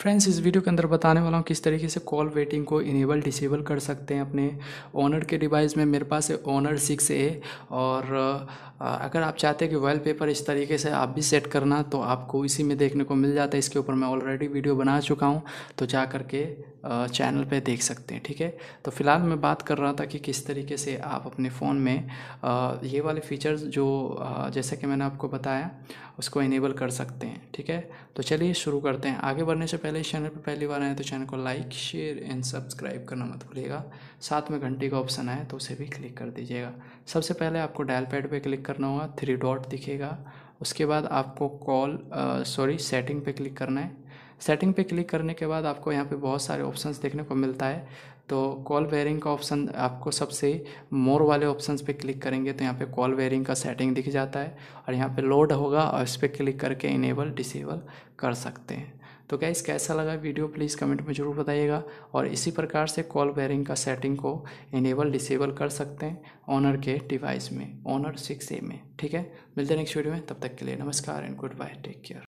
friends इस video के अंदर बताने वाला हूँ किस तरीके से कॉल वेटिंग को इनेबल डिसेबल कर सकते हैं अपने ऑनर के डिवाइस में मेरे पास है ओनर सिक्स ए और अगर आप चाहते हैं कि वॉल पेपर इस तरीके से आप भी सेट करना तो आपको इसी में देखने को मिल जाता है इसके ऊपर मैं ऑलरेडी वीडियो बना चुका हूँ तो जा करके चैनल पे देख सकते हैं ठीक है तो फिलहाल मैं बात कर रहा था कि किस तरीके से आप अपने फ़ोन में ये वाले फीचर्स जो जैसा कि मैंने आपको बताया उसको इनेबल कर सकते हैं ठीक है तो चलिए शुरू करते हैं आगे बढ़ने से पहले इस चैनल पर पहली बार आए तो चैनल को लाइक शेयर एंड सब्सक्राइब करना मत भूलिएगा साथ में घंटी का ऑप्शन आए तो उसे भी क्लिक कर दीजिएगा सबसे पहले आपको डायल पैड पर क्लिक करना होगा थ्री डॉट दिखेगा उसके बाद आपको कॉल सॉरी सेटिंग पे क्लिक करना है सेटिंग पे क्लिक करने के बाद आपको यहाँ पे बहुत सारे ऑप्शंस देखने को मिलता है तो कॉल वेयरिंग का ऑप्शन आपको सबसे मोर वाले ऑप्शन पे क्लिक करेंगे तो यहाँ पे कॉल वेयरिंग का सेटिंग दिख जाता है और यहाँ पे लोड होगा और इस पर क्लिक करके इनेबल डिसेबल कर सकते हैं तो क्या इस कैसा लगा वीडियो प्लीज़ कमेंट में ज़रूर बताइएगा और इसी प्रकार से कॉल वेयरिंग का सेटिंग को इनेबल डिसेबल कर सकते हैं ऑनर के डिवाइस में ऑनर सिक्स ए में ठीक है मिलते हैं नेक्स्ट वीडियो में तब तक के लिए नमस्कार and goodbye take care